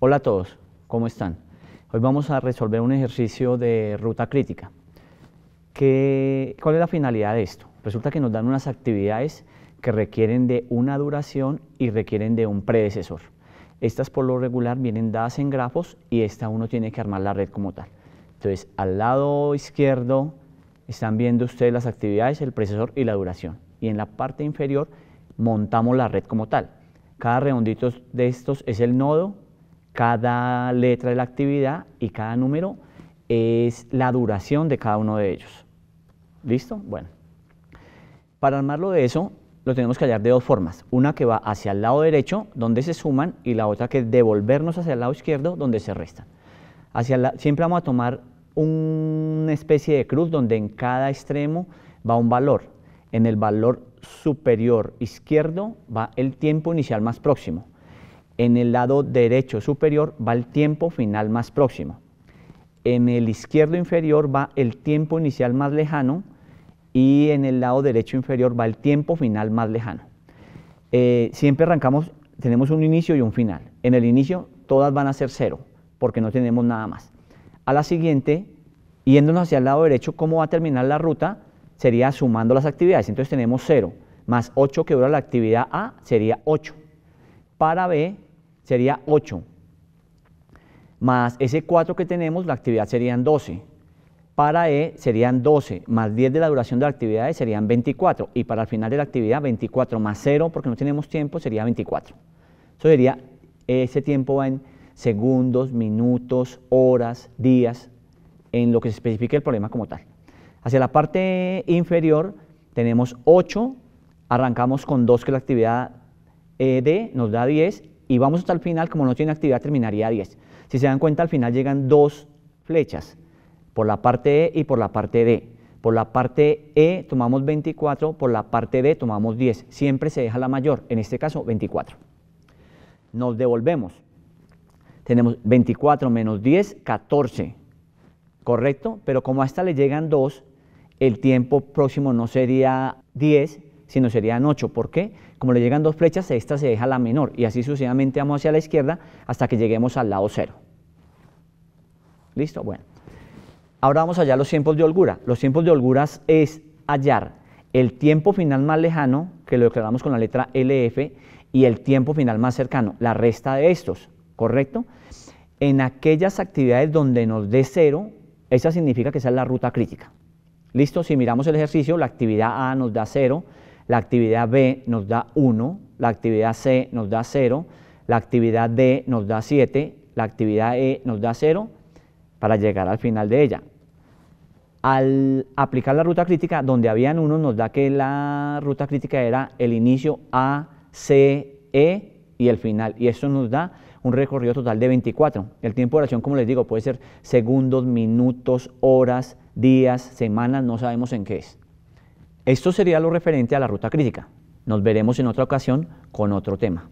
Hola a todos, ¿cómo están? Hoy vamos a resolver un ejercicio de ruta crítica. ¿Cuál es la finalidad de esto? Resulta que nos dan unas actividades que requieren de una duración y requieren de un predecesor. Estas por lo regular vienen dadas en grafos y esta uno tiene que armar la red como tal. Entonces, al lado izquierdo están viendo ustedes las actividades, el procesor y la duración. Y en la parte inferior montamos la red como tal. Cada redondito de estos es el nodo, cada letra de la actividad y cada número es la duración de cada uno de ellos. ¿Listo? Bueno. Para armarlo de eso, lo tenemos que hallar de dos formas. Una que va hacia el lado derecho, donde se suman, y la otra que devolvernos hacia el lado izquierdo, donde se restan siempre vamos a tomar una especie de cruz donde en cada extremo va un valor. En el valor superior izquierdo va el tiempo inicial más próximo. En el lado derecho superior va el tiempo final más próximo. En el izquierdo inferior va el tiempo inicial más lejano y en el lado derecho inferior va el tiempo final más lejano. Eh, siempre arrancamos, tenemos un inicio y un final. En el inicio todas van a ser cero porque no tenemos nada más. A la siguiente, yéndonos hacia el lado derecho, ¿cómo va a terminar la ruta? Sería sumando las actividades. Entonces tenemos 0 más 8 que dura la actividad A, sería 8. Para B sería 8. Más ese 4 que tenemos, la actividad serían 12. Para E serían 12, más 10 de la duración de las actividades serían 24. Y para el final de la actividad, 24 más 0, porque no tenemos tiempo, sería 24. Eso sería, ese tiempo va en segundos, minutos, horas, días, en lo que se especifique el problema como tal. Hacia la parte inferior tenemos 8, arrancamos con 2 que la actividad ED, eh, nos da 10 y vamos hasta el final, como no tiene actividad terminaría 10. Si se dan cuenta al final llegan dos flechas, por la parte E y por la parte D. Por la parte E tomamos 24, por la parte D tomamos 10. Siempre se deja la mayor, en este caso 24. Nos devolvemos. Tenemos 24 menos 10, 14. ¿Correcto? Pero como a esta le llegan 2, el tiempo próximo no sería 10, sino serían 8. ¿Por qué? Como le llegan dos flechas, esta se deja la menor y así sucesivamente vamos hacia la izquierda hasta que lleguemos al lado 0. ¿Listo? Bueno. Ahora vamos a hallar los tiempos de holgura. Los tiempos de holguras es hallar el tiempo final más lejano, que lo declaramos con la letra LF, y el tiempo final más cercano, la resta de estos. ¿correcto? En aquellas actividades donde nos dé cero, esa significa que esa es la ruta crítica. ¿Listo? Si miramos el ejercicio, la actividad A nos da 0, la actividad B nos da 1, la actividad C nos da 0, la actividad D nos da 7, la actividad E nos da 0, para llegar al final de ella. Al aplicar la ruta crítica, donde habían 1, nos da que la ruta crítica era el inicio A, C, E y el final, y eso nos da un recorrido total de 24. El tiempo de oración, como les digo, puede ser segundos, minutos, horas, días, semanas, no sabemos en qué es. Esto sería lo referente a la ruta crítica. Nos veremos en otra ocasión con otro tema.